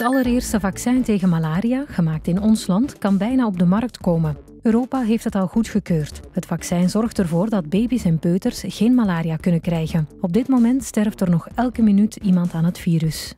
Het allereerste vaccin tegen malaria, gemaakt in ons land, kan bijna op de markt komen. Europa heeft het al goedgekeurd. Het vaccin zorgt ervoor dat baby's en peuters geen malaria kunnen krijgen. Op dit moment sterft er nog elke minuut iemand aan het virus.